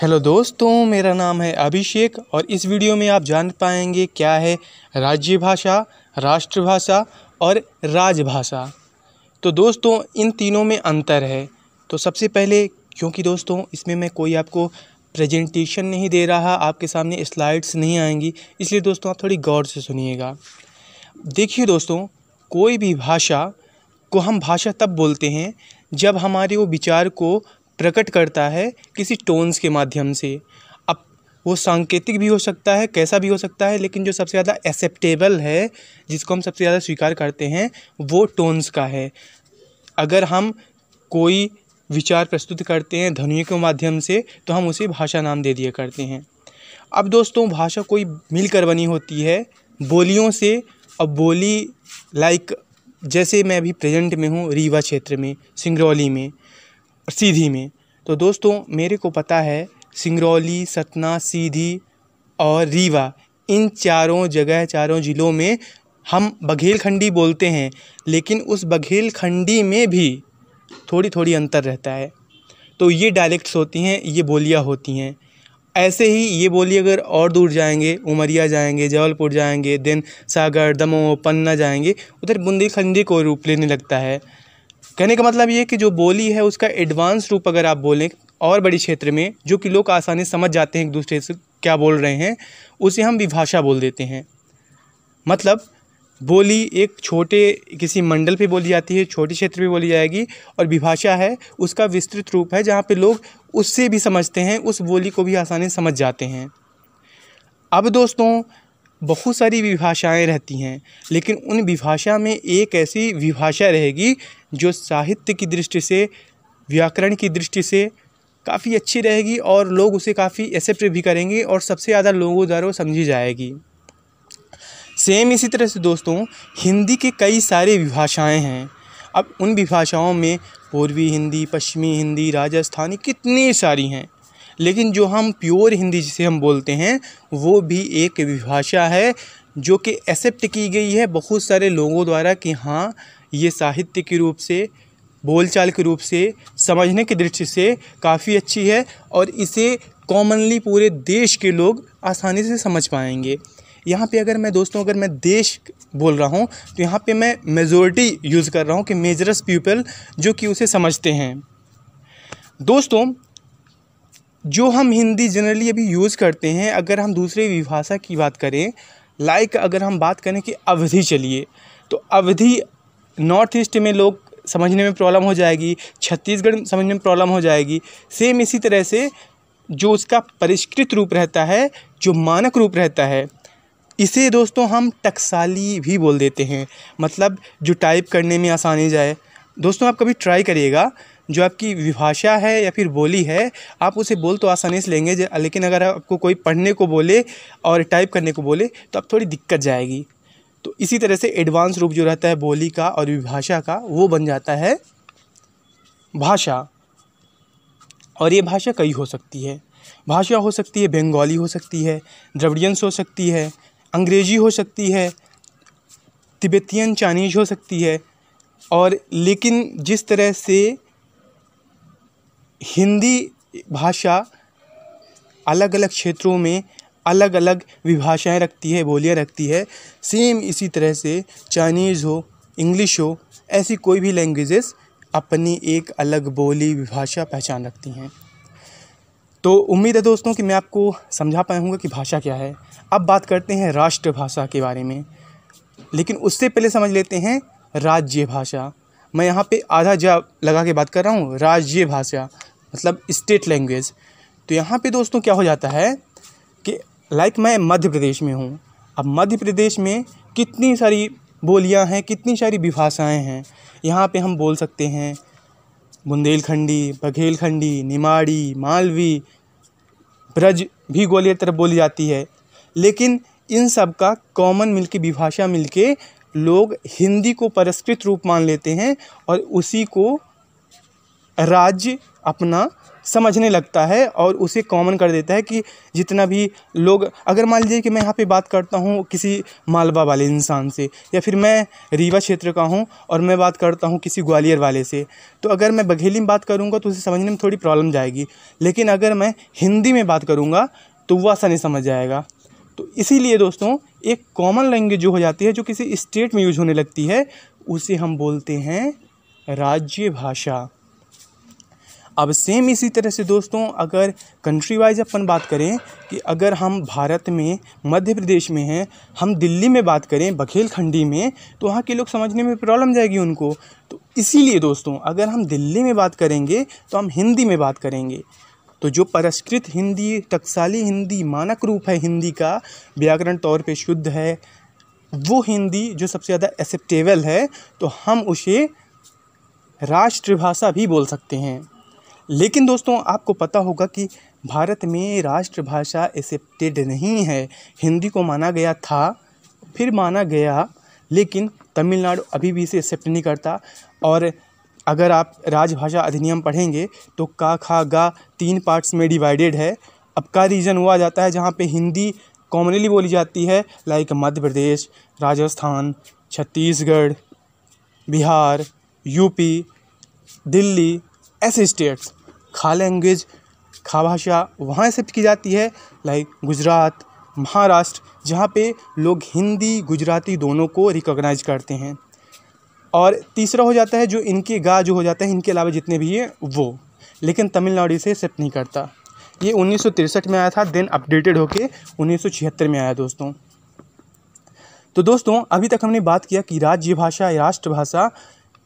hello दोस्तों मेरा नाम है अभिषेक और इस वीडियो में आप जान पाएंगे क्या है राज्य भाषा राष्ट्रभाषा और राजभाषा तो दोस्तों इन तीनों में अंतर है तो सबसे पहले क्योंकि दोस्तों इसमें मैं कोई आपको प्रेजेंटेशन नहीं दे रहा आपके सामने स्लाइड्स नहीं आएंगी इसलिए दोस्तों आप थोड़ी गौर से सुनिएगा देखिए दोस्तों कोई भी भाषा को हम भाषा तब बोलते हैं जब हमारे वो विचार को प्रकट करता है किसी टोन्स के माध्यम से अब वो सांकेतिक भी हो सकता है कैसा भी हो सकता है लेकिन जो सबसे ज़्यादा एक्सेप्टेबल है जिसको हम सबसे ज़्यादा स्वीकार करते हैं वो टोन्स का है अगर हम कोई विचार प्रस्तुत करते हैं ध्वनियों के माध्यम से तो हम उसे भाषा नाम दे दिया करते हैं अब दोस्तों भाषा कोई मिलकर बनी होती है बोलियों से अब बोली लाइक जैसे मैं अभी प्रेजेंट में हूँ रीवा क्षेत्र में सिंगरौली में सीधी में तो दोस्तों मेरे को पता है सिंगरौली सतना सीधी और रीवा इन चारों जगह चारों ज़िलों में हम बघेलखंडी बोलते हैं लेकिन उस बघेलखंडी में भी थोड़ी थोड़ी अंतर रहता है तो ये डायलेक्ट्स होती हैं ये बोलियाँ होती हैं ऐसे ही ये बोली अगर और दूर जाएंगे उमरिया जाएंगे जबलपुर जाएंगे देन सागर दमोह पन्ना जाएंगे उधर बुंदेलखंडी को रूप लेने लगता है कहने का मतलब ये कि जो बोली है उसका एडवांस रूप अगर आप बोलें और बड़ी क्षेत्र में जो कि लोग आसानी समझ जाते हैं एक दूसरे से क्या बोल रहे हैं उसे हम विभाषा बोल देते हैं मतलब बोली एक छोटे किसी मंडल पे बोली जाती है छोटे क्षेत्र पे बोली जाएगी और विभाषा है उसका विस्तृत रूप है जहाँ पे लोग उससे भी समझते हैं उस बोली को भी आसानी समझ जाते हैं अब दोस्तों बहुत सारी विभाषाएं रहती हैं लेकिन उन विभाषा में एक ऐसी विभाषा रहेगी जो साहित्य की दृष्टि से व्याकरण की दृष्टि से काफ़ी अच्छी रहेगी और लोग उसे काफ़ी एक्सेप्ट भी करेंगे और सबसे ज़्यादा लोगों द्वारा समझी जाएगी सेम इसी तरह से दोस्तों हिंदी के कई सारे विभाषाएँ हैं अब उन विभाषाओं में पूर्वी हिंदी पश्चिमी हिंदी राजस्थानी कितनी सारी हैं लेकिन जो हम प्योर हिंदी जिसे हम बोलते हैं वो भी एक विभाषा है जो कि एक्सेप्ट की गई है बहुत सारे लोगों द्वारा कि हाँ ये साहित्य के रूप से बोलचाल के रूप से समझने की दृष्टि से काफ़ी अच्छी है और इसे कॉमनली पूरे देश के लोग आसानी से समझ पाएंगे यहाँ पे अगर मैं दोस्तों अगर मैं देश बोल रहा हूँ तो यहाँ पे मैं मेजोरिटी यूज़ कर रहा हूँ कि मेजरस पीपल जो कि उसे समझते हैं दोस्तों जो हम हिंदी जनरली अभी यूज़ करते हैं अगर हम दूसरे विभाषा की बात करें लाइक अगर हम बात करें कि अवधि चलिए तो अवधि नॉर्थ ईस्ट में लोग समझने में प्रॉब्लम हो जाएगी छत्तीसगढ़ समझने में प्रॉब्लम हो जाएगी सेम इसी तरह से जो उसका परिष्कृत रूप रहता है जो मानक रूप रहता है इसे दोस्तों हम टकसाली भी बोल देते हैं मतलब जो टाइप करने में आसानी जाए दोस्तों आप कभी ट्राई करिएगा जो आपकी विभाषा है या फिर बोली है आप उसे बोल तो आसानी से लेंगे लेकिन अगर आपको कोई पढ़ने को बोले और टाइप करने को बोले तो आप थोड़ी दिक्कत जाएगी तो इसी तरह से एडवांस रूप जो रहता है बोली का और विभाषा का वो बन जाता है भाषा और ये भाषा कई हो सकती है भाषा हो सकती है बंगाली हो सकती है द्रविडियंस हो सकती है अंग्रेजी हो सकती है तिब्बतियन चाइनीज हो सकती है और लेकिन जिस तरह से हिंदी भाषा अलग अलग क्षेत्रों में अलग अलग विभाषाएँ रखती है बोलियाँ रखती है सेम इसी तरह से चाइनीज़ हो इंग्लिश हो ऐसी कोई भी लैंग्वेजेस अपनी एक अलग बोली विभाषा पहचान रखती हैं तो उम्मीद है दोस्तों कि मैं आपको समझा पाऊँगा कि भाषा क्या है अब बात करते हैं राष्ट्रभाषा के बारे में लेकिन उससे पहले समझ लेते हैं राज्य भाषा मैं यहाँ पे आधा जा लगा के बात कर रहा हूँ राज्य भाषा मतलब स्टेट लैंग्वेज तो यहाँ पे दोस्तों क्या हो जाता है कि लाइक मैं मध्य प्रदेश में हूँ अब मध्य प्रदेश में कितनी सारी बोलियाँ हैं कितनी सारी विभाषाएँ हैं यहाँ पे हम बोल सकते हैं बुंदेलखंडी बघेलखंडी निमाड़ी मालवी ब्रज भी ग्वालियर तरफ बोली जाती है लेकिन इन सब का कॉमन मिल के विभाषा मिल के लोग हिंदी को परस्कृत रूप मान लेते हैं और उसी को राज्य अपना समझने लगता है और उसे कॉमन कर देता है कि जितना भी लोग अगर मान लीजिए कि मैं यहाँ पे बात करता हूँ किसी मालवा वाले इंसान से या फिर मैं रीवा क्षेत्र का हूँ और मैं बात करता हूँ किसी ग्वालियर वाले से तो अगर मैं बघेली में बात करूँगा तो उसे समझने में थोड़ी प्रॉब्लम जाएगी लेकिन अगर मैं हिंदी में बात करूँगा तो वो आसानी समझ जाएगा तो इसीलिए दोस्तों एक कॉमन लैंग्वेज जो हो जाती है जो किसी स्टेट में यूज होने लगती है उसे हम बोलते हैं राज्य भाषा अब सेम इसी तरह से दोस्तों अगर कंट्री वाइज अपन बात करें कि अगर हम भारत में मध्य प्रदेश में हैं हम दिल्ली में बात करें बघेलखंडी में तो वहाँ के लोग समझने में प्रॉब्लम जाएगी उनको तो इसीलिए दोस्तों अगर हम दिल्ली में बात करेंगे तो हम हिंदी में बात करेंगे तो जो परस्कृत हिंदी टकसाली हिंदी मानक रूप है हिंदी का व्याकरण तौर पर शुद्ध है वो हिंदी जो सबसे ज़्यादा एक्सेप्टेबल है तो हम उसे राष्ट्रभाषा भी बोल सकते हैं लेकिन दोस्तों आपको पता होगा कि भारत में राष्ट्रभाषा एक्सेप्टेड नहीं है हिंदी को माना गया था फिर माना गया लेकिन तमिलनाडु अभी भी इसे एक्सेप्ट नहीं करता और अगर आप राजभाषा अधिनियम पढ़ेंगे तो का खा गा तीन पार्ट्स में डिवाइडेड है अब का रीजन हुआ जाता है जहाँ पे हिंदी कॉमनली बोली जाती है लाइक मध्य प्रदेश राजस्थान छत्तीसगढ़ बिहार यूपी दिल्ली ऐसे स्टेट्स खा लैंग्वेज खा भाषा वहाँ एक्सेप्ट की जाती है लाइक गुजरात महाराष्ट्र जहाँ पे लोग हिंदी गुजराती दोनों को रिकॉग्नाइज करते हैं और तीसरा हो जाता है जो इनके गा जो हो जाते हैं इनके अलावा जितने भी हैं वो लेकिन तमिलनाडु से एक्सेप्ट नहीं करता ये उन्नीस में आया था देन अपडेटेड होके उन्नीस में आया दोस्तों तो दोस्तों अभी तक हमने बात किया कि राज्य भाषा या राष्ट्रभाषा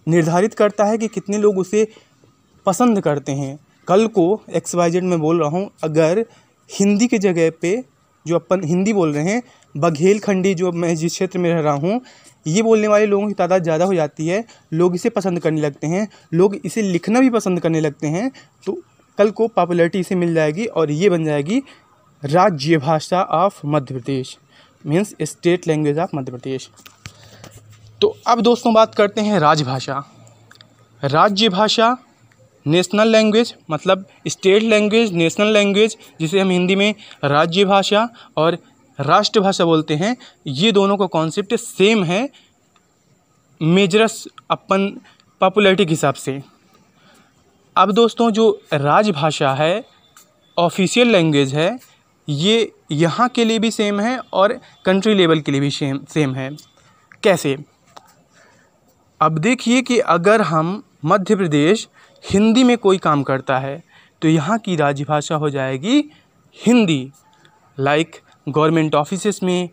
निर्धारित करता है कि कितने लोग उसे पसंद करते हैं कल को एक्स वाई जेड में बोल रहा हूँ अगर हिंदी के जगह पे जो अपन हिंदी बोल रहे हैं बघेलखंडी जो मैं जिस क्षेत्र में रह रहा हूँ ये बोलने वाले लोगों की तादाद ज़्यादा हो जाती है लोग इसे पसंद करने लगते हैं लोग इसे लिखना भी पसंद करने लगते हैं तो कल को पॉपुलरिटी इसे मिल जाएगी और ये बन जाएगी राज्य भाषा of Madhya Pradesh means state language of Madhya Pradesh तो अब दोस्तों बात करते हैं राजभाषा राज्य भाषा नेशनल लैंग्वेज मतलब स्टेट लैंग्वेज नेशनल लैंग्वेज जिसे हम हिंदी में राज्य भाषा और राष्ट्रभाषा बोलते हैं ये दोनों का कॉन्सेप्ट सेम है मेजरस अपन पॉपुलरिटी के हिसाब से अब दोस्तों जो राजभाषा है ऑफिशियल लैंग्वेज है ये यहाँ के लिए भी सेम है और कंट्री लेवल के लिए भी सेम सेम है कैसे अब देखिए कि अगर हम मध्य प्रदेश हिंदी में कोई काम करता है तो यहाँ की राजभाषा हो जाएगी हिंदी लाइक गवर्नमेंट ऑफिसेस में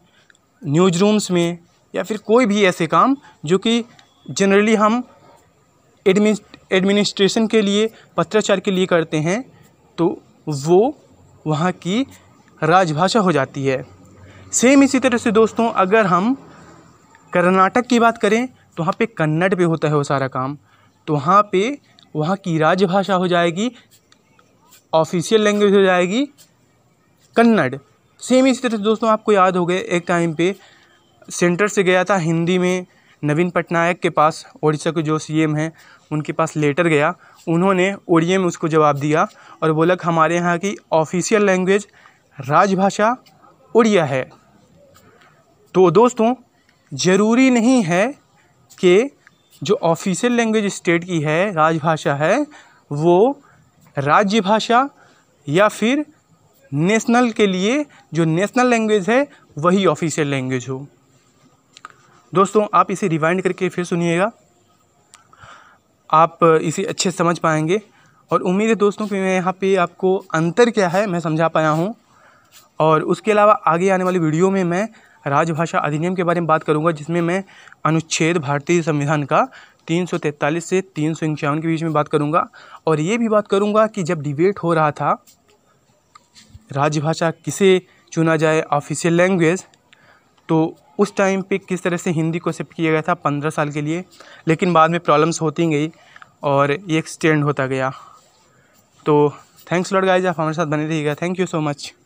न्यूज रूम्स में या फिर कोई भी ऐसे काम जो कि जनरली हम एडमिनिस्ट्रेशन के लिए पत्राचार के लिए करते हैं तो वो वहाँ की राजभाषा हो जाती है सेम इसी तरह से दोस्तों अगर हम कर्नाटक की बात करें तो वहाँ पे कन्नड़ पे होता है वो सारा काम तो वहाँ पे वहाँ की राजभाषा हो जाएगी ऑफिशियल लैंग्वेज हो जाएगी कन्नड़ सेम इसी तरह से दोस्तों आपको याद हो गए एक टाइम पे सेंटर से गया था हिंदी में नवीन पटनायक के पास उड़ीसा के जो सीएम हैं उनके पास लेटर गया उन्होंने ओडिया में उसको जवाब दिया और बोला कि हमारे यहाँ की ऑफिशियल लैंग्वेज राजभाषा उड़िया है तो दोस्तों ज़रूरी नहीं है कि जो ऑफिशियल लैंग्वेज स्टेट की है राजभाषा है वो राज्य भाषा या फिर नेशनल के लिए जो नेशनल लैंग्वेज है वही ऑफिशियल लैंग्वेज हो दोस्तों आप इसे रिवाइंड करके फिर सुनिएगा आप इसे अच्छे समझ पाएंगे और उम्मीद है दोस्तों कि मैं यहाँ पे आपको अंतर क्या है मैं समझा पाया हूँ और उसके अलावा आगे आने वाली वीडियो में मैं राजभाषा अधिनियम के बारे में बात करूँगा जिसमें मैं अनुच्छेद भारतीय संविधान का तैंतालीस से तीन के बीच में बात करूंगा और ये भी बात करूंगा कि जब डिबेट हो रहा था राजभाषा किसे चुना जाए ऑफिशियल लैंग्वेज तो उस टाइम पे किस तरह से हिंदी को एक्सेप्ट किया गया था पंद्रह साल के लिए लेकिन बाद में प्रॉब्लम्स होती गई और ये एक्सटेंड होता गया तो थैंक्स लॉट गाइज आप हमारे साथ बने रहिएगा थैंक यू सो मच